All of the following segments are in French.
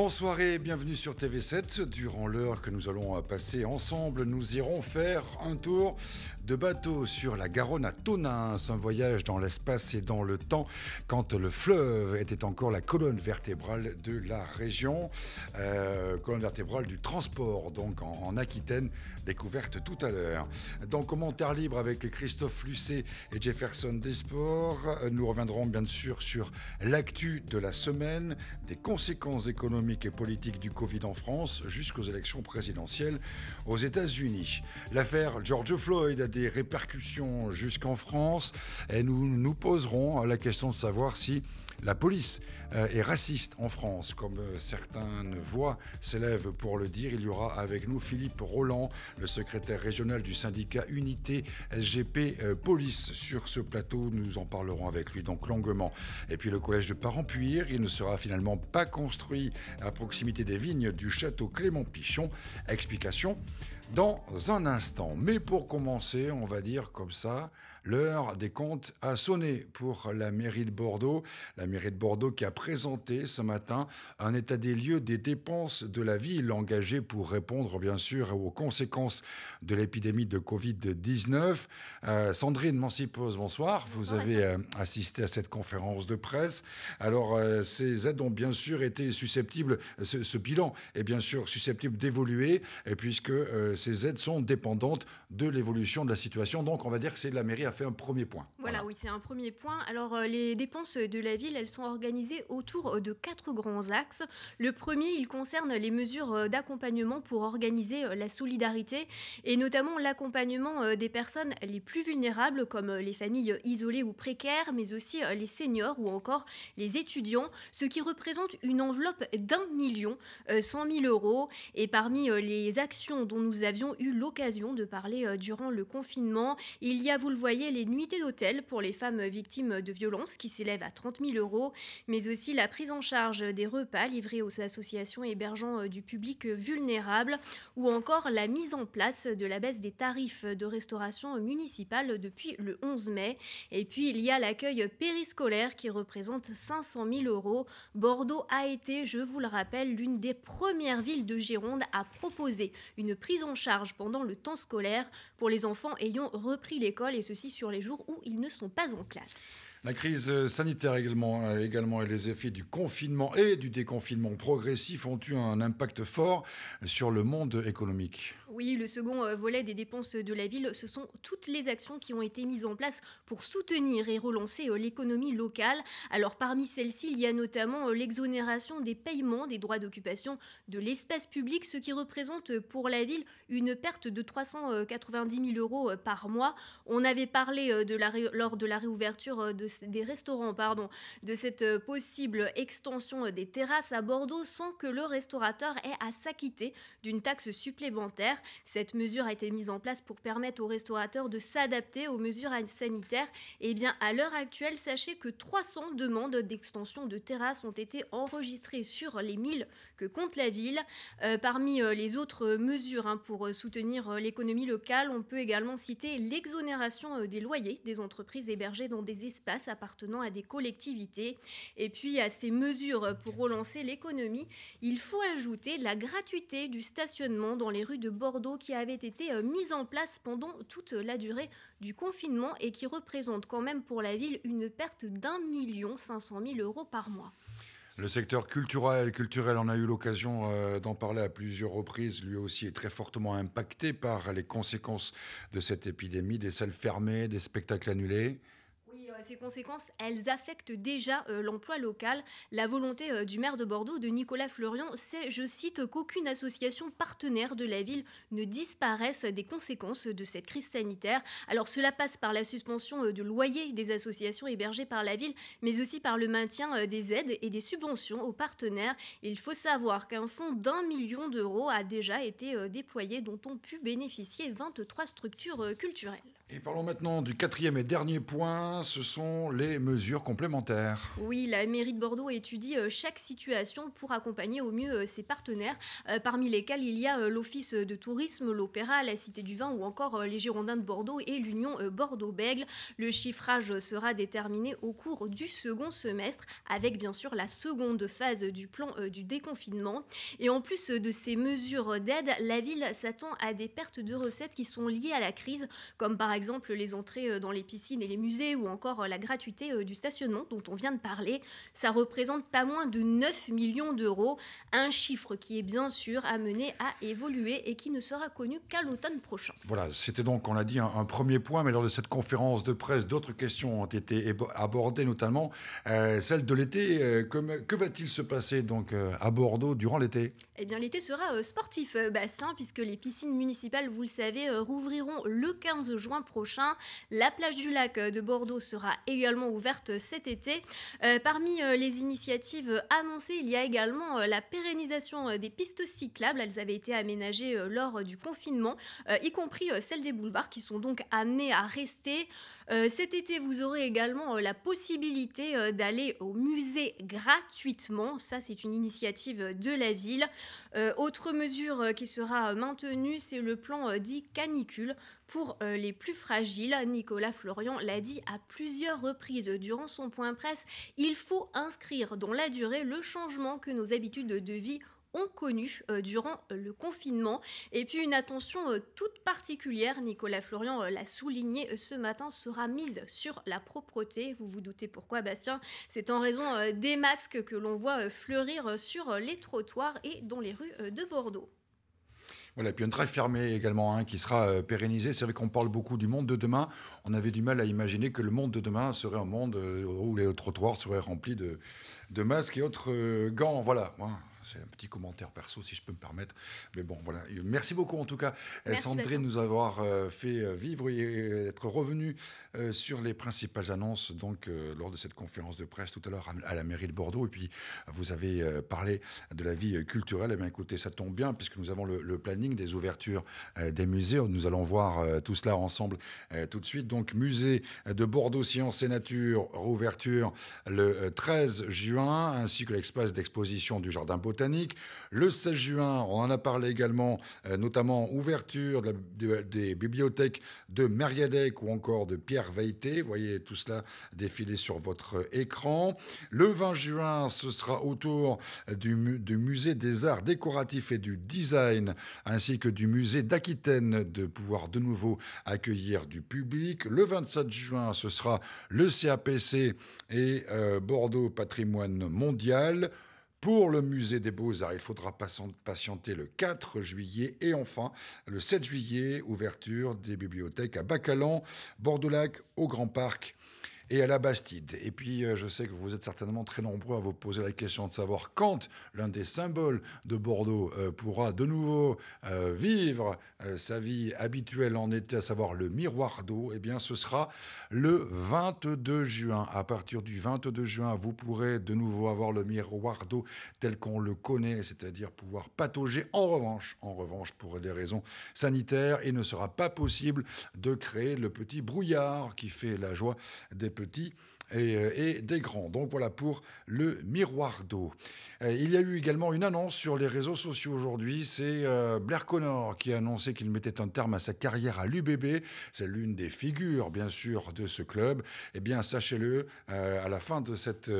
Bonsoir et bienvenue sur TV7. Durant l'heure que nous allons euh, passer ensemble, nous irons faire un tour de bateau sur la Garonne à Tonins, un voyage dans l'espace et dans le temps quand le fleuve était encore la colonne vertébrale de la région, euh, colonne vertébrale du transport donc en Aquitaine découverte tout à l'heure. Dans Commentaire libre avec Christophe Lucet et Jefferson Desport, nous reviendrons bien sûr sur l'actu de la semaine, des conséquences économiques et politiques du Covid en France jusqu'aux élections présidentielles aux États-Unis. L'affaire George Floyd a des répercussions jusqu'en France et nous nous poserons la question de savoir si la police euh, est raciste en France, comme euh, certaines voix s'élèvent pour le dire. Il y aura avec nous Philippe Roland, le secrétaire régional du syndicat Unité SGP euh, Police. Sur ce plateau, nous en parlerons avec lui donc longuement. Et puis le collège de Puir, il ne sera finalement pas construit à proximité des vignes du château Clément-Pichon. Explication dans un instant. Mais pour commencer, on va dire comme ça, L'heure des comptes a sonné pour la mairie de Bordeaux, la mairie de Bordeaux qui a présenté ce matin un état des lieux des dépenses de la ville engagées pour répondre bien sûr aux conséquences de l'épidémie de Covid-19. Euh, Sandrine Mancipose, bonsoir. Vous avez euh, assisté à cette conférence de presse. Alors euh, ces aides ont bien sûr été susceptibles, ce, bilan est bien sûr susceptible d'évoluer puisque ces aides sont dépendantes de l'évolution de la situation. Donc on va dire que c'est la mairie à fait un premier point. Voilà, oui, c'est un premier point. Alors, euh, les dépenses de la ville, elles sont organisées autour euh, de quatre grands axes. Le premier, il concerne les mesures euh, d'accompagnement pour organiser la solidarité et notamment l'accompagnement des personnes les plus vulnérables, comme les familles isolées ou précaires, mais aussi les seniors ou encore les étudiants, ce qui représente une enveloppe d'un million cent mille euros. Et parmi les actions dont nous avions eu l'occasion de parler durant le confinement, il y a, vous le voyez, les nuitées d'hôtel pour les femmes victimes de violences qui s'élèvent à 30 000 euros, mais aussi la prise en charge des repas livrés aux associations hébergeant euh, du public vulnérable ou encore la mise en place de la baisse des tarifs de restauration municipale depuis le 11 mai. Et puis il y a l'accueil périscolaire qui représente 500 000 euros. Bordeaux a été, je vous le rappelle, l'une des premières villes de Gironde à proposer une prise en charge pendant le temps scolaire pour les enfants ayant repris l'école et ceci sur les jours où ils ne sont pas en classe. La crise sanitaire euh, également et les effets du confinement et du déconfinement progressif ont eu un impact fort sur le monde économique. Oui, le second euh, volet des dépenses de la ville, ce sont toutes les actions qui ont été mises en place pour soutenir et relancer euh, l'économie locale. Alors parmi celles-ci, il y a notamment euh, l'exonération des paiements des droits d'occupation de l'espace public, ce qui représente pour la ville une perte de 390 000 euros par mois. On avait parlé lors de la réouverture des restaurants pardon, de cette possible extension des terrasses à Bordeaux sans que le restaurateur ait à s'acquitter d'une taxe supplémentaire. Cette mesure a été mise en place pour permettre aux restaurateurs de s'adapter aux mesures sanitaires. Et eh bien, à l'heure actuelle, sachez que 300 demandes d'extension de terrasses ont été enregistrées sur les 1000 que compte la ville. Euh, parmi euh, les autres mesures hein, pour euh, soutenir l'économie locale, on peut également citer l'exonération des loyers des entreprises hébergées dans des espaces appartenant à des collectivités. Et puis, à ces mesures pour relancer l'économie, il faut ajouter la gratuité du stationnement dans les rues de Bordeaux qui avait été euh, mise en place pendant toute la durée du confinement et qui représente quand même pour la ville une perte d'un million cinq cent mille euros par mois. Le secteur culturel, culturel, on a eu l'occasion euh, d'en parler à plusieurs reprises, lui aussi est très fortement impacté par les conséquences de cette épidémie, des salles fermées, des spectacles annulés ces conséquences, elles affectent déjà euh, l'emploi local. La volonté euh, du maire de Bordeaux, de Nicolas Florian, c'est, je cite, qu'aucune association partenaire de la ville ne disparaisse des conséquences de cette crise sanitaire. Alors cela passe par la suspension euh, de loyer des associations hébergées par la ville, mais aussi par le maintien des aides et des subventions aux partenaires. Il faut savoir qu'un fonds d'un million d'euros a déjà été déployé, dont ont pu bénéficier 23 structures culturelles. Et parlons maintenant du quatrième et dernier point, ce sont les mesures complémentaires. Oui, la mairie de Bordeaux étudie euh, chaque situation pour accompagner au mieux euh, ses partenaires, euh, parmi lesquels il y a l'Office de tourisme, l'Opéra, la Cité du Vin ou encore les Girondins de Bordeaux et l'Union Bordeaux-Bègle. Le chiffrage sera déterminé au cours du second semestre, avec bien sûr la seconde phase du plan du déconfinement. Et en plus de ces mesures d'aide, la ville s'attend à des pertes de recettes qui sont liées à la crise, comme par exemple exemple les entrées euh, dans les piscines et les musées ou encore euh, la gratuité euh, du stationnement dont on vient de parler. Ça représente pas moins de 9 millions d'euros, un chiffre qui est bien sûr amené à évoluer et qui ne sera connu qu'à l'automne prochain. Voilà, c'était donc, on l'a dit, un, premier point, mais lors de cette conférence de presse, d'autres questions ont été abordées, notamment celle de l'été. que, va-t-il se passer donc à Bordeaux durant l'été Eh bien, l'été sera sportif, Bastien, puisque les piscines municipales, vous le savez, rouvriront le 15 juin prochain. La plage du lac euh, de Bordeaux sera également ouverte cet été. Euh, parmi euh, les initiatives annoncées, il y a également la pérennisation des pistes cyclables. Elles avaient été aménagées lors du confinement, y compris celles des boulevards qui sont donc amenées à rester. Cet été, vous aurez également la possibilité d'aller au musée gratuitement. Ça, c'est une initiative de la ville. autre mesure qui sera maintenue, c'est le plan dit canicule. Pour euh, les plus fragiles, Nicolas Florian l'a dit à plusieurs reprises durant son point presse, il faut inscrire dans la durée le changement que nos habitudes de vie ont connu euh, durant euh, le confinement. Et puis une attention toute particulière, Nicolas Florian l'a souligné ce matin, sera mise sur la propreté. Vous vous doutez pourquoi, Bastien C'est en raison des masques que l'on voit fleurir sur les trottoirs et dans les rues de Bordeaux. Voilà, et puis un drive fermé également, hein, qui sera euh, pérennisé. C'est vrai qu'on parle beaucoup du monde de demain. On avait du mal à imaginer que le monde de demain serait un monde euh, où les trottoirs seraient remplis de, masques et autres euh, gants. Voilà. Hein. C'est un petit commentaire perso, si je peux me permettre. Mais bon, voilà. Merci beaucoup, en tout cas, Sandrine, de nous avoir euh, fait euh, vivre et euh, être revenu sur les principales annonces donc, lors de cette conférence de presse tout à l'heure à la mairie de Bordeaux. Et puis, vous avez parlé de la vie culturelle. Eh bien, écoutez, ça tombe bien, puisque nous avons le, planning des ouvertures des musées. Nous allons voir tout cela ensemble tout de suite. Donc, musée de Bordeaux Sciences et Nature, rouverture le 13 juin, ainsi que l'espace d'exposition du Jardin Botanique le 16 juin, on en a parlé également, euh, notamment ouverture des bibliothèques de Meriadec ou encore de Pierre Veilleté. Vous voyez tout cela défiler sur votre écran. Le 20 juin, ce sera autour du, du musée des arts décoratifs et du design, ainsi que du musée d'Aquitaine, de pouvoir de nouveau accueillir du public. Le 27 juin, ce sera le CAPC et euh, Bordeaux Patrimoine Mondial. Pour le musée des beaux-arts, il faudra patienter le 4 juillet et enfin le 7 juillet, ouverture des bibliothèques à Bacalan, Bordeaux-Lac, au Grand Parc et à la Bastide. Et puis, euh, je sais que vous êtes certainement très nombreux à vous poser la question de savoir quand l'un des symboles de Bordeaux euh, pourra de nouveau euh, vivre sa vie habituelle en été, à savoir le miroir d'eau. Eh bien, ce sera le 22 juin. À partir du 22 juin, vous pourrez de nouveau avoir le miroir d'eau tel qu'on le connaît, c'est-à-dire pouvoir patauger. En revanche, en revanche, pour des raisons sanitaires, il ne sera pas possible de créer le petit brouillard qui fait la joie des petits euh, et, des grands. Donc voilà pour le miroir d'eau. Euh, il y a eu également une annonce sur les réseaux sociaux aujourd'hui. C'est euh, Blair Connor qui a annoncé qu'il mettait un terme à sa carrière à l'UBB. C'est l'une des figures, bien sûr, de ce club. Eh bien, sachez-le, à la fin de cette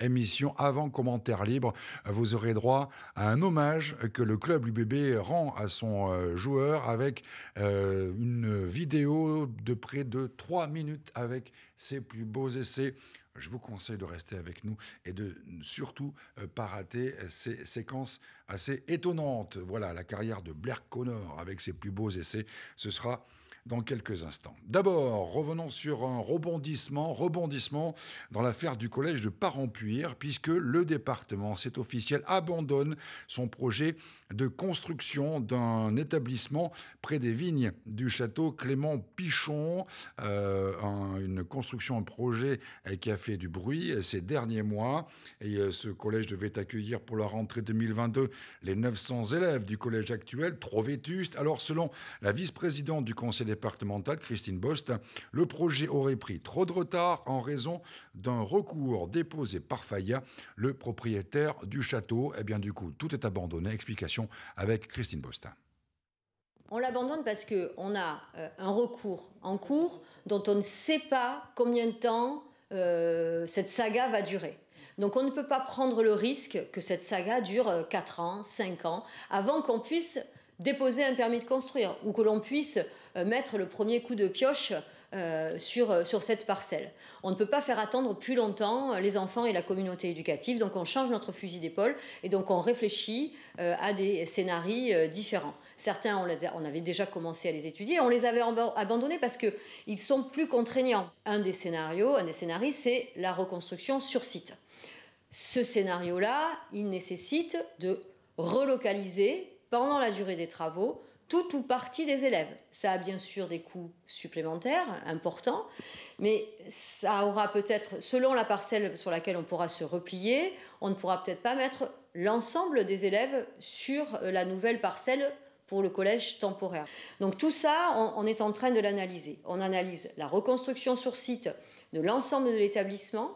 émission, avant commentaire libre, vous aurez droit à un hommage que le club UBB rend à son joueur avec une vidéo de près de 3 minutes avec ses plus beaux essais. Je vous conseille de rester avec nous et de surtout euh, pas rater ces séquences assez étonnantes. Voilà, la carrière de Blair Connor avec ses plus beaux essais. Ce sera dans quelques instants. D'abord, revenons sur un rebondissement, rebondissement dans l'affaire du collège de Parampuire, puisque le département, c'est officiel, abandonne son projet de construction d'un établissement près des vignes du château Clément Pichon, euh, une construction, un projet qui a fait du bruit ces derniers mois. Et euh, ce collège devait accueillir pour la rentrée 2022 les 900 élèves du collège actuel, trop vétuste. Alors, selon la vice-présidente du conseil des Christine Bost, le projet aurait pris trop de retard en raison d'un recours déposé par Faya, le propriétaire du château. Et eh bien du coup, tout est abandonné. Explication avec Christine Bost. On l'abandonne parce qu'on a euh, un recours en cours dont on ne sait pas combien de temps euh, cette saga va durer. Donc on ne peut pas prendre le risque que cette saga dure 4 euh, ans, 5 ans, avant qu'on puisse déposer un permis de construire ou que l'on puisse euh, mettre le premier coup de pioche euh, sur, euh, sur cette parcelle. On ne peut pas faire attendre plus longtemps les enfants et la communauté éducative, donc on change notre fusil d'épaule et donc on réfléchit à des scénarios différents. Certains, on, on, avait déjà commencé à les étudier, on les avait abandonnés parce qu'ils sont plus contraignants. Un des scénarios, un des scénarios, c'est la reconstruction sur site. Ce scénario-là, il nécessite de relocaliser pendant la durée des travaux tout ou partie des élèves. Ça a bien sûr des coûts supplémentaires importants, mais ça aura peut-être, selon la parcelle sur laquelle on pourra se replier, on ne pourra peut-être pas mettre l'ensemble des élèves sur euh, la nouvelle parcelle pour le collège temporaire. Donc tout ça, on, on est en train de l'analyser. On analyse la reconstruction sur site de l'ensemble de l'établissement,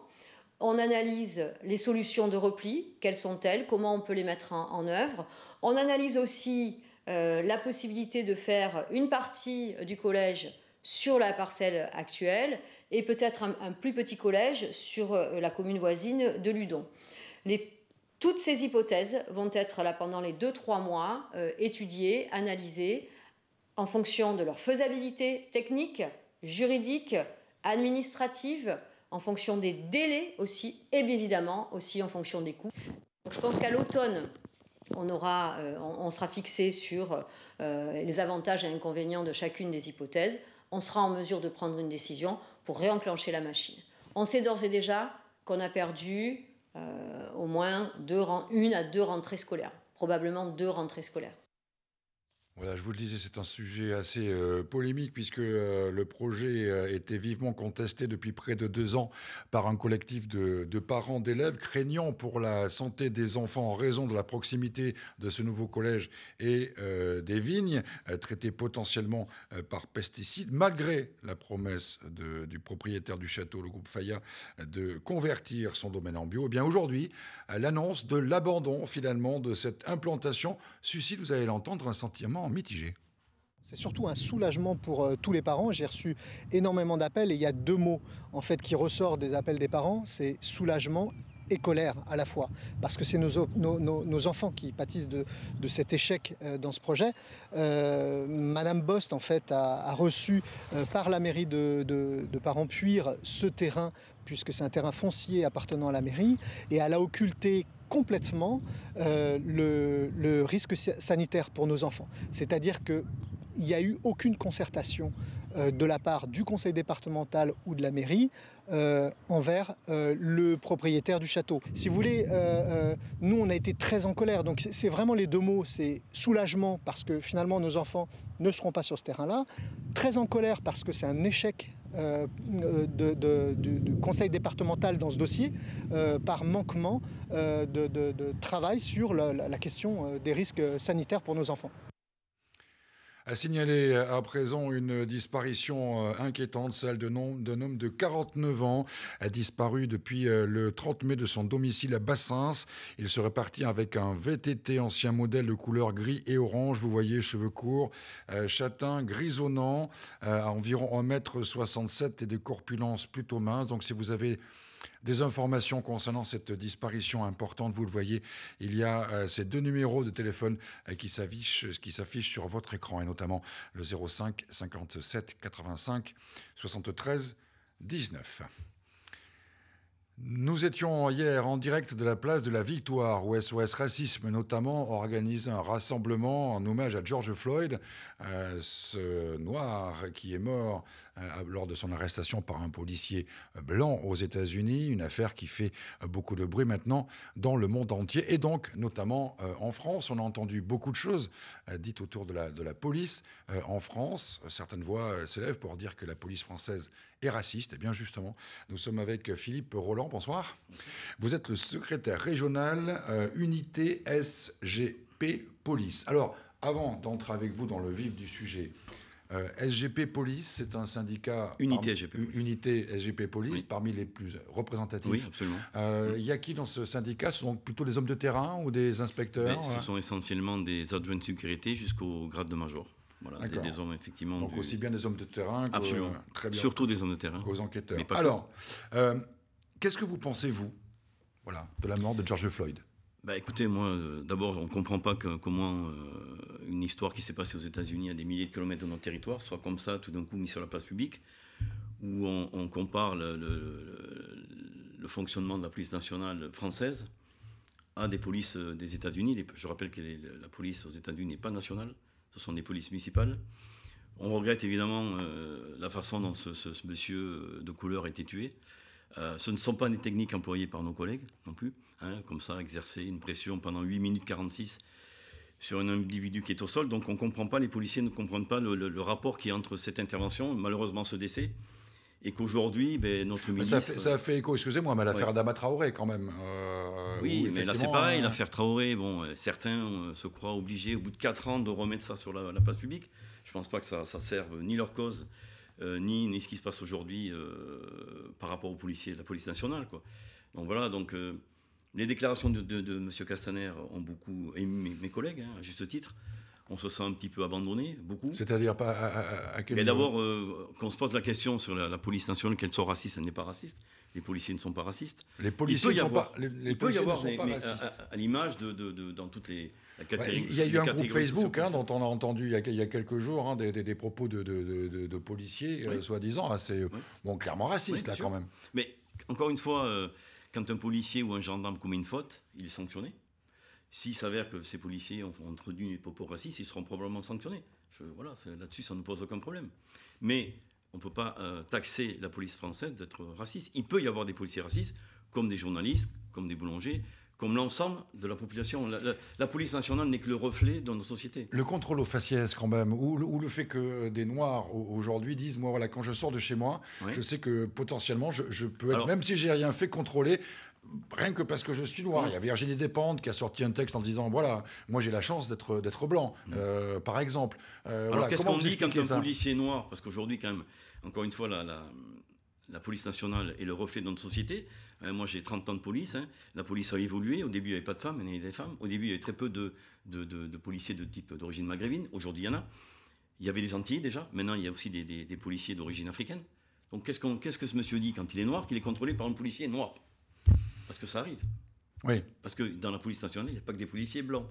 on analyse les solutions de repli, quelles sont-elles, comment on peut les mettre en, œuvre. On analyse aussi euh, la possibilité de faire une partie du collège sur la parcelle actuelle et peut-être un, plus petit collège sur euh, la commune voisine de Ludon. toutes ces hypothèses vont être là pendant les 2-3 mois euh, étudiées, analysées en fonction de leur faisabilité technique, juridique, administrative, en fonction des délais aussi, et bien évidemment aussi en fonction des coûts. je pense qu'à l'automne, on, aura, euh, on, sera fixé sur euh, les avantages et inconvénients de chacune des hypothèses. On sera en mesure de prendre une décision pour réenclencher la machine. On sait d'ores et déjà qu'on a perdu euh, au moins une à deux rentrées scolaires, probablement deux rentrées scolaires. Voilà, je vous le disais, c'est un sujet assez euh, polémique puisque euh, le projet euh, était vivement contesté depuis près de deux ans par un collectif de, parents d'élèves craignant pour la santé des enfants en raison de la proximité de ce nouveau collège et des vignes traitées potentiellement par pesticides, malgré la promesse du propriétaire du château, le groupe Faya, de convertir son domaine en bio. Et eh bien aujourd'hui, l'annonce de l'abandon finalement de cette implantation suscite, vous allez l'entendre, un sentiment mitigé. C'est surtout un soulagement pour euh, tous les parents. J'ai reçu énormément d'appels et il y a deux mots en fait qui ressortent des appels des parents, c'est soulagement et colère à la fois, parce que c'est nos, enfants qui pâtissent de, cet échec euh, dans ce projet. Euh, Madame Bost, en fait, a, reçu par la mairie de, de, de ce terrain, puisque c'est un terrain foncier appartenant à la mairie, et elle a occulté complètement euh, le, risque sanitaire pour nos enfants. C'est-à-dire qu'il n'y a eu aucune concertation euh, de la part du conseil départemental ou de la mairie euh, envers le propriétaire du château. Si vous voulez, nous, on a été très en colère. Donc c'est vraiment les deux mots, c'est soulagement parce que finalement nos enfants ne seront pas sur ce terrain-là, très en colère parce que c'est un échec euh, euh, de, du, conseil départemental dans ce dossier euh, par manquement de, travail sur la question des risques sanitaires pour nos enfants. A signalé euh, à présent une disparition euh, inquiétante, celle d'un homme de 49 ans, a disparu depuis euh, le 30 mai de son domicile à Bassins. Il serait parti avec un VTT ancien modèle de couleur gris et orange, vous voyez, cheveux courts, châtain, grisonnant, à environ 1m67 et de corpulence plutôt mince. Donc si vous avez des informations concernant cette disparition importante. Vous le voyez, il y a euh, ces deux numéros de téléphone euh, qui s'affichent, sur votre écran, et notamment le 05 57 85 73 19. Nous étions hier en direct de la place de la Victoire, où SOS Racisme notamment organise un rassemblement en hommage à George Floyd, euh, ce noir qui est mort euh, lors de son arrestation par un policier euh, blanc aux États-Unis, une affaire qui fait euh, beaucoup de bruit maintenant dans le monde entier et donc notamment en France. On a entendu beaucoup de choses dites autour de la, police en France. Certaines voix s'élèvent pour dire que la police française est raciste. Et eh bien justement, nous sommes avec Philippe Roland. Bonsoir. Vous êtes le secrétaire régional unité SGP Police. Alors, avant d'entrer avec vous dans le vif du sujet, euh, SGP Police, c'est un syndicat. Unité SGP Police. Unité SGP Police, parmi les plus représentatifs. Oui, absolument. Euh, il y a qui dans ce syndicat Ce sont plutôt des hommes de terrain ou des inspecteurs Ce sont essentiellement des adjoints de sécurité jusqu'au grade de major. Voilà, des, hommes effectivement. Donc aussi bien des hommes de terrain euh, très bien, surtout des hommes de terrain qu'aux enquêteurs. Alors, qu'est-ce que vous pensez vous, voilà, de la mort de George Floyd bah écoutez, moi, euh, d'abord, on ne comprend pas comment euh, une histoire qui s'est passée aux États-Unis à des milliers de kilomètres de notre territoire soit comme ça, tout d'un coup, mise sur la place publique, où on, compare le, fonctionnement de la police nationale française à des polices euh, des États-Unis. Je rappelle que la police aux États-Unis n'est pas nationale, ce sont des polices municipales. On regrette évidemment la façon dont ce, monsieur de couleur a été tué. ce ne sont pas des techniques employées par nos collègues non plus. Hein, comme ça, exercer une pression pendant 8 minutes 46 sur un individu qui est au sol. Donc on comprend pas, les policiers ne comprennent pas le, rapport qui est entre cette intervention, malheureusement ce décès, et qu'aujourd'hui, ben, notre ministre... Ça fait, écho, excusez-moi, mais l'affaire d'Ama Traoré quand même. Euh, oui, mais là c'est pareil, euh, l'affaire Traoré, bon, euh, certains se croient obligés au bout de 4 ans de remettre ça sur la, place publique. Je pense pas que ça, serve ni leur cause, ni, ni, ce qui se passe aujourd'hui par rapport aux policiers, la police nationale. Quoi. Donc voilà, donc... Les déclarations de, de, M. Castaner ont beaucoup ému mes, collègues, hein, à juste titre. On se sent un petit peu abandonné, beaucoup. C'est-à-dire pas à, à, Mais d'abord, euh, qu'on se pose la question sur la, police nationale, qu'elle soit raciste, elle n'est pas raciste. Les policiers ne sont pas racistes. Les policiers ne sont pas. Les, il peut y avoir, à, l'image de, de, dans toutes les, il y a eu un groupe Facebook hein, dont on a entendu il y a, quelques jours hein, des, propos de, de, policiers, euh, soi-disant, assez euh, bon, clairement raciste, là, quand même. Mais encore une fois, quand un policier ou un gendarme commet une faute, il est sanctionné. S'il s'avère que ces policiers ont introduit des propos racistes, ils seront probablement sanctionnés. voilà, là-dessus, ça ne pose aucun problème. Mais on ne peut pas euh, taxer la police française d'être raciste. Il peut y avoir des policiers racistes, comme des journalistes, comme des boulangers, comme l'ensemble de la population. La, police nationale n'est que le reflet de nos sociétés. Le contrôle aux faciès, quand même, ou, le fait que euh, des Noirs aujourd'hui disent Moi, voilà, quand je sors de chez moi, je sais que potentiellement, je, peux être, même si j'ai rien fait, contrôler rien que parce que je suis noir. Il y a Virginie Despentes qui a sorti un texte en disant voilà, moi j'ai la chance d'être euh, d'être blanc, mm. euh, par exemple. Alors qu'est-ce qu'on dit quand un policier noir Parce qu'aujourd'hui quand même, encore une fois, la, la, police nationale est le reflet de notre société. Euh, moi, j'ai 30 ans de police. Hein. La police a évolué. Au début, il n'y avait pas de femmes, il y avait des femmes. Au début, il y avait très peu de, policiers de type d'origine maghrébine. Aujourd'hui, il y en a. Il y avait les Antilles déjà. Maintenant, il y a aussi des, policiers d'origine africaine. Donc, qu'est-ce, qu'est-ce que ce monsieur dit quand il est noir Qu'il est contrôlé par un policier noir. Parce que ça arrive. Oui. Parce que dans la police nationale, il n'y a pas que des policiers blancs.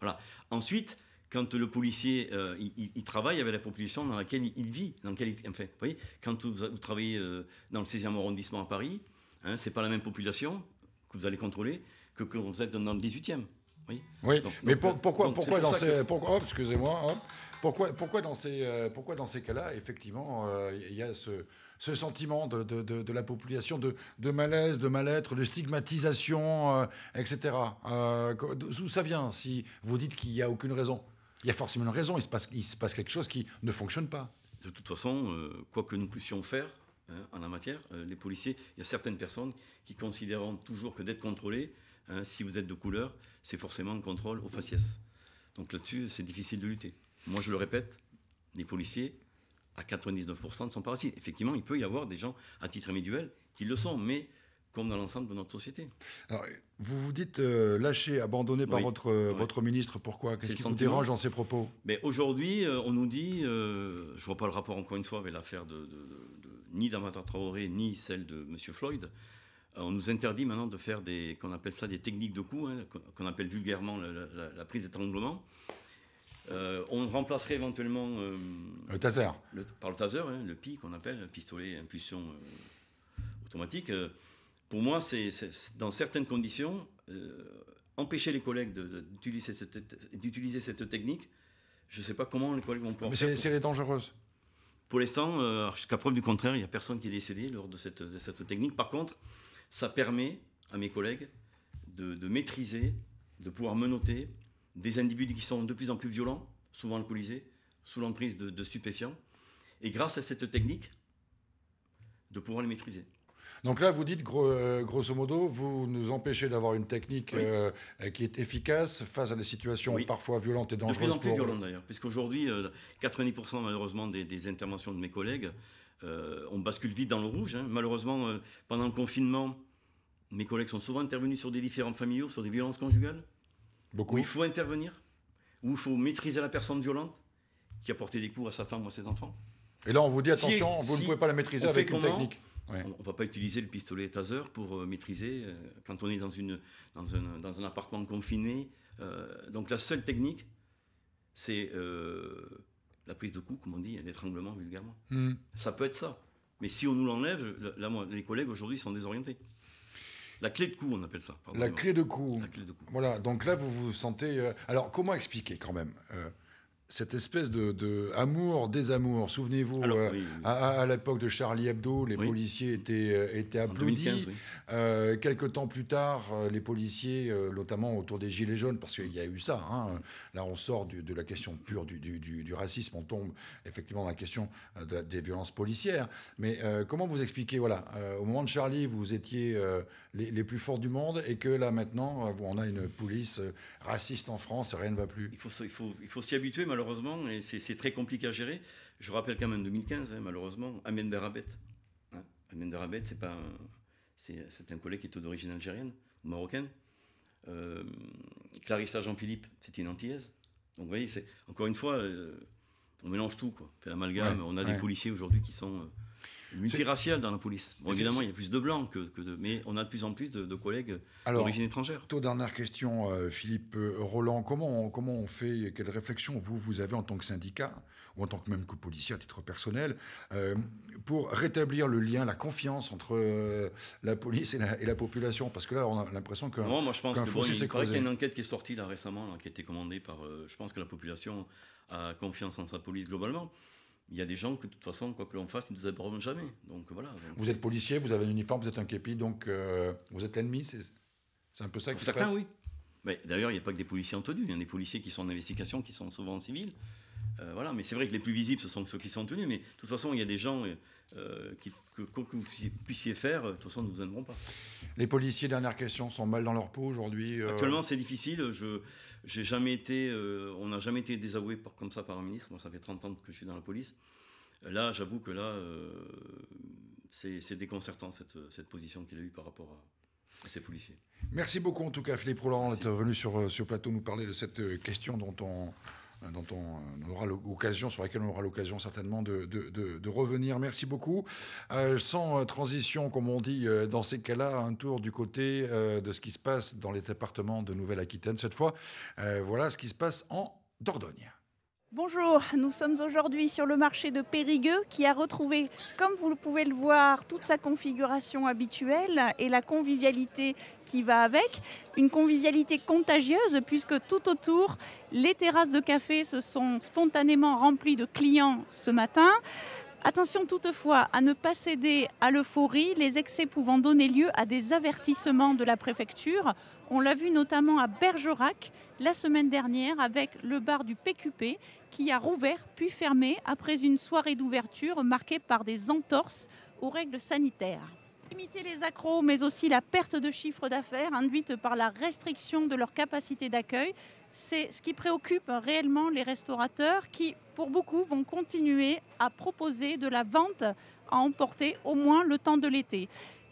Voilà. Ensuite, quand le policier, euh, il, travaille avec la population dans laquelle il vit, dans laquelle il, enfin, vous voyez, quand vous, travaillez euh, dans le 16e arrondissement à Paris, Hein, c'est pas la même population que vous allez contrôler que quand vous êtes dans le 18e. Oui. mais pourquoi, pourquoi, dans ces, pourquoi, excusez-moi, pourquoi, pourquoi dans pourquoi dans ces cas-là, effectivement, euh, il y a ce, sentiment de, la population de, malaise, de mal-être, de stigmatisation, euh, etc. Euh, d'où ça vient Si vous dites qu'il n'y a aucune raison, il y a forcément une raison. il se passe quelque chose qui ne fonctionne pas. De toute façon, quoi que nous puissions faire, Hein, en la matière. Euh, les policiers, il y a certaines personnes qui considèrent toujours que d'être contrôlé, hein, si vous êtes de couleur, c'est forcément un contrôle au faciès. Donc là-dessus, c'est difficile de lutter. Moi, je le répète, les policiers, à 99% ne sont pas racistes. Effectivement, il peut y avoir des gens à titre individuel qui le sont, mais comme dans l'ensemble de notre société. Alors, vous vous dites euh, lâché, abandonné par votre, euh, votre ministre. Pourquoi Qu'est-ce qui vous dérange dans ses propos Mais aujourd'hui, on nous dit, je ne vois pas le rapport encore une fois avec l'affaire de, ni d'Avatar Traoré, ni celle de M. Floyd, euh, on nous interdit maintenant de faire des, qu'on appelle ça des techniques de coup, hein, qu'on appelle vulgairement la, prise d'étranglement. Euh, on remplacerait éventuellement euh, le taser. par le taser, hein, le PI qu'on appelle, pistolet impulsion automatique. pour moi, c'est, dans certaines conditions, empêcher les collègues d'utiliser cette, technique, je ne sais pas comment les collègues vont pouvoir. Mais c'est, pour... Pour l'instant, euh, jusqu'à preuve du contraire, il n'y a personne qui est décédé lors de cette, technique. Par contre, ça permet à mes collègues de, maîtriser, de pouvoir menoter des individus qui sont de plus en plus violents, souvent alcoolisés, sous l'emprise de stupéfiants. Et grâce à cette technique, de pouvoir les maîtriser. Donc là, vous dites, euh, grosso modo, vous nous empêchez d'avoir une technique euh, euh, qui est efficace face à des situations parfois violentes et dangereuses. De plus en plus violentes d'ailleurs, puisqu'aujourd'hui, aujourd'hui, 90% malheureusement des, interventions de mes collègues, on bascule vite dans le rouge. Hein. Malheureusement, pendant le confinement, mes collègues sont souvent intervenus sur des différents familiaux, sur des violences conjugales. Beaucoup. il faut intervenir, ou il faut maîtriser la personne violente qui a porté des coups à sa femme ou à ses enfants. Et là, on vous dit attention, vous ne pouvez pas la maîtriser avec une technique. On ne va pas utiliser le pistolet taser pour euh, maîtriser euh, quand on est dans, une, dans, un, appartement confiné. Euh, donc la seule technique, c'est la prise de coup, comme on dit, l'étranglement vulgairement. Hmm. Ça peut être ça. Mais si on nous l'enlève, les collègues aujourd'hui sont désorientés. La clé de coup, on appelle ça. la, clé de coup. Voilà, donc là, vous vous sentez. Alors, comment expliquer quand même cette espèce de, de amour, désamour. Souvenez-vous, euh, à, l'époque de Charlie Hebdo, les policiers étaient, euh, étaient applaudis. Euh, quelques temps plus tard, les policiers, notamment autour des Gilets jaunes, parce qu'il y a eu ça, hein, là on sort de la question pure du, du, racisme, on tombe effectivement dans la question des violences policières. Mais comment vous expliquez, voilà, au moment de Charlie, vous étiez les, plus forts du monde et que là maintenant, on a une police raciste en France, rien ne va plus. Il faut, il faut, il faut s'y habituer malheureusement malheureusement, et c'est très compliqué à gérer, je rappelle quand même 2015, hein, malheureusement, amen Berabet. Hein, Berabet, c'est pas c'est un collègue qui est d'origine algérienne, marocaine. Euh, Clarissa Jean-Philippe, c'est une antillaise. Donc vous voyez, encore une fois, euh, on mélange tout, On fait l'amalgame. on a des policiers aujourd'hui qui sont euh, multiracial dans la police. évidemment, il y a plus de blancs que, de. Mais on a de plus en plus de, collègues d'origine étrangère. Toute dernière question, euh, Philippe euh, Roland. Comment on, comment on fait Quelle réflexion vous, vous avez en tant que syndicat, ou en tant que même que policier à titre personnel, euh, pour rétablir le lien, la confiance entre la police et la, population Parce que là, on a l'impression que. Non, moi, je pense que. Bon, il, qu'il y a une enquête qui est sortie là récemment, qui a été commandée par. je pense que la population a confiance en sa police globalement il y a des gens que de toute façon, quoi que l'on fasse, ils ne nous aideront jamais. Donc voilà. vous êtes policier, vous avez un uniforme, vous êtes un képi, donc euh, vous êtes l'ennemi. C'est un peu ça. qui certains, se passe. oui. d'ailleurs, il n'y a pas que des policiers en tenue. Il y a des policiers qui sont en investigation, qui sont souvent civils. Euh, voilà. Mais c'est vrai que les plus visibles, ce sont ceux qui sont en tenue. Mais de toute façon, il y a des gens euh, euh qui, que, que, vous puissiez faire, de toute façon, ne vous aimeront pas. Les policiers, dernière question, sont mal dans leur peau aujourd'hui. Actuellement, c'est difficile. Je j'ai jamais été, euh, on n'a jamais été désavoué par, comme ça par un ministre. Moi, ça fait 30 ans que je suis dans la police. Là, j'avoue que là, euh, c'est déconcertant cette, cette position qu'il a eue par rapport à, ces policiers. Merci beaucoup en tout cas Philippe Roland d'être venu sur ce euh, plateau nous parler de cette question dont on, euh, dont on, euh, aura l'occasion, sur laquelle on aura l'occasion certainement de, revenir. Merci beaucoup. Euh, sans transition, comme on dit, dans ces cas-là, un tour du côté de ce qui se passe dans les départements de Nouvelle-Aquitaine. Cette fois, voilà ce qui se passe en Dordogne. Bonjour, nous sommes aujourd'hui sur le marché de Périgueux qui a retrouvé, comme vous pouvez le voir, toute sa configuration habituelle et la convivialité qui va avec. Une convivialité contagieuse puisque tout autour, les terrasses de café se sont spontanément remplies de clients ce matin. Attention toutefois à ne pas céder à l'euphorie, les excès pouvant donner lieu à des avertissements de la préfecture. On l'a vu notamment à Bergerac la semaine dernière avec le bar du PQP qui a rouvert puis fermé après une soirée d'ouverture marquée par des entorses aux règles sanitaires. Limiter les accros, mais aussi la perte de chiffre d'affaires induite par la restriction de leur capacité d'accueil, c'est ce qui préoccupe réellement les restaurateurs qui, pour beaucoup, vont continuer à proposer de la vente à emporter au moins le temps de l'été.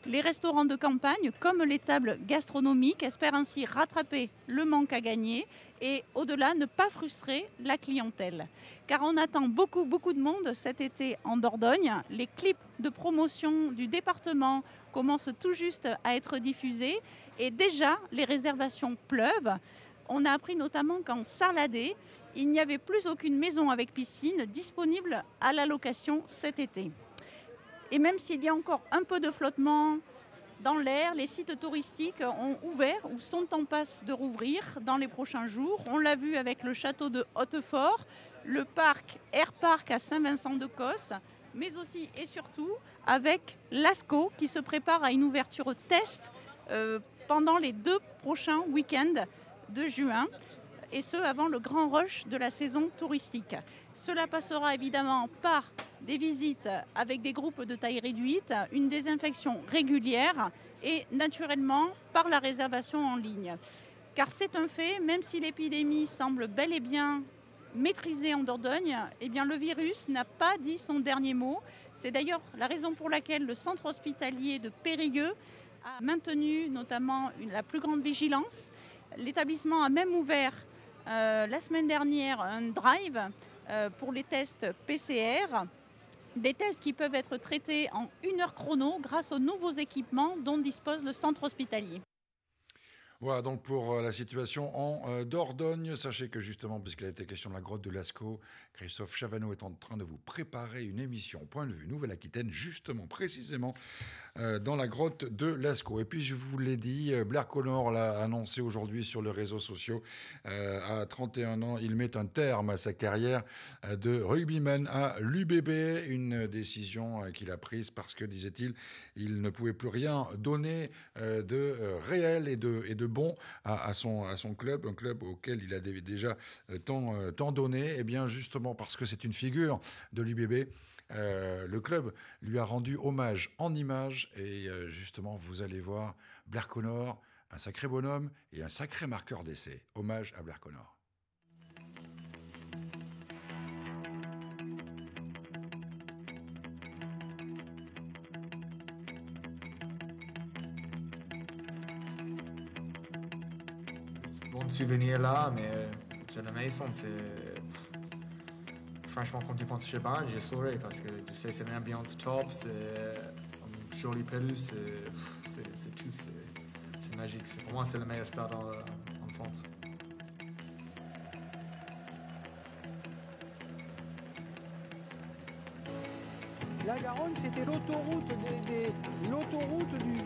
Les restaurants de campagne, comme les tables gastronomiques, espèrent ainsi rattraper le manque à gagner et au-delà ne pas frustrer la clientèle. Car on attend beaucoup, beaucoup de monde cet été en Dordogne. Les clips de promotion du département commencent tout juste à être diffusés et déjà les réservations pleuvent on a appris notamment qu'en Sarladé, il n'y avait plus aucune maison avec piscine disponible à la location cet été. Et même s'il y a encore un peu de flottement dans l'air, les sites touristiques ont ouvert ou sont en passe de rouvrir dans les prochains jours. On l'a vu avec le château de Hautefort, le parc Airpark à Saint-Vincent-de-Cosse, mais aussi et surtout avec l'ASCO qui se prépare à une ouverture test euh, pendant les deux prochains week-ends de juin, et ce avant le grand rush de la saison touristique. Cela passera évidemment par des visites avec des groupes de taille réduite, une désinfection régulière et naturellement par la réservation en ligne. Car c'est un fait, même si l'épidémie semble bel et bien maîtrisée en Dordogne, eh bien le virus n'a pas dit son dernier mot. C'est d'ailleurs la raison pour laquelle le centre hospitalier de Périgueux a maintenu notamment la plus grande vigilance L'établissement a même ouvert euh, la semaine dernière un drive euh, pour les tests PCR. Des tests qui peuvent être traités en une heure chrono grâce aux nouveaux équipements dont dispose le centre hospitalier. Voilà donc pour euh, la situation en euh, Dordogne. Sachez que justement, puisqu'il a été question de la grotte de Lascaux, Christophe Chavano est en train de vous préparer une émission Point de vue Nouvelle-Aquitaine, justement, précisément, euh, dans la grotte de Lascaux. Et puis, je vous l'ai dit, Blair Connor l'a annoncé aujourd'hui sur les réseaux sociaux. à 31 ans, il met un terme à sa carrière de rugbyman à l'UBB, une décision qu'il a prise parce que, disait-il, il ne pouvait plus rien donner de réel et de bon à, son, à son club, un club auquel il a déjà euh, tant, euh, tant donné, et eh bien justement parce que c'est une figure de l'UBB, euh, le club lui a rendu hommage en image et justement vous allez voir Blair Connor, un sacré bonhomme et un sacré marqueur d'essai. Hommage à Blair Connor. de souvenirs là, mais euh, c'est la maison, c'est. Franchement, quand tu penses chez Ban, j'ai souri parce que tu sais, c'est une ambiance top, c'est une euh, jolie pelouse, c'est tout, c'est magique. Pour moi, c'est le meilleur stade en, France. La Garonne, c'était l'autoroute des, l'autoroute du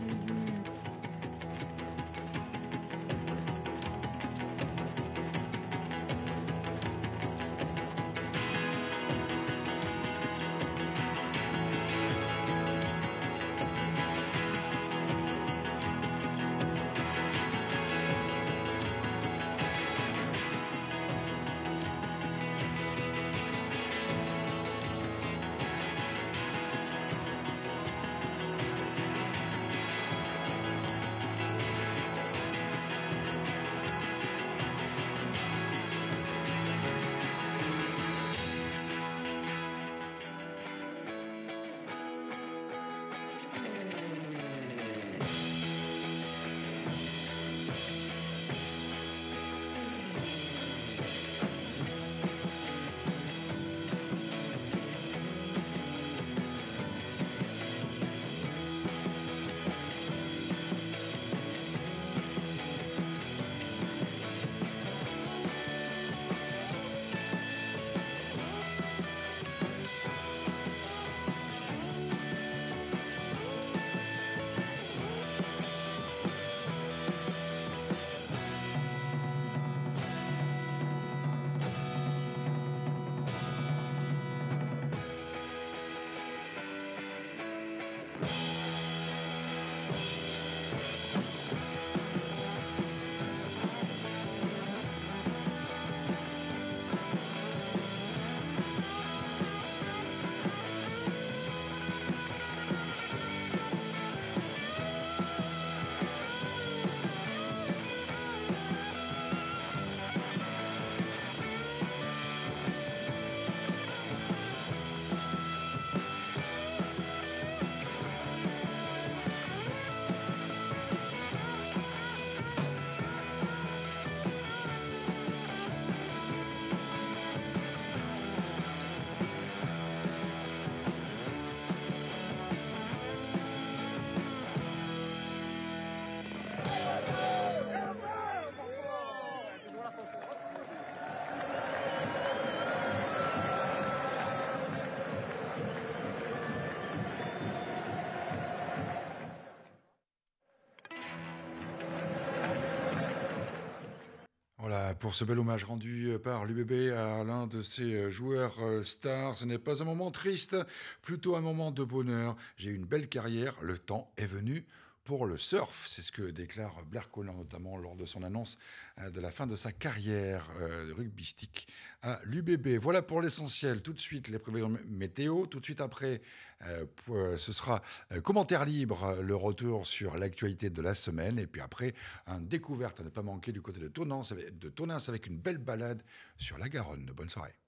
pour ce bel hommage rendu euh, par l'UBB à l'un de ses euh, joueurs euh, stars. Ce n'est pas un moment triste, plutôt un moment de bonheur. J'ai une belle carrière, le temps est venu pour le surf. C'est ce que déclare Blair Collin, notamment lors de son annonce euh, de la fin de sa carrière euh, rugbystique à l'UBB. Voilà pour l'essentiel. Tout de suite, les prévisions météo. Tout de suite après, euh, ce sera commentaire libre, le retour sur l'actualité de la semaine. Et puis après, une découverte à ne pas manquer du côté de Tournance, de avec une belle balade sur la Garonne. Bonne soirée.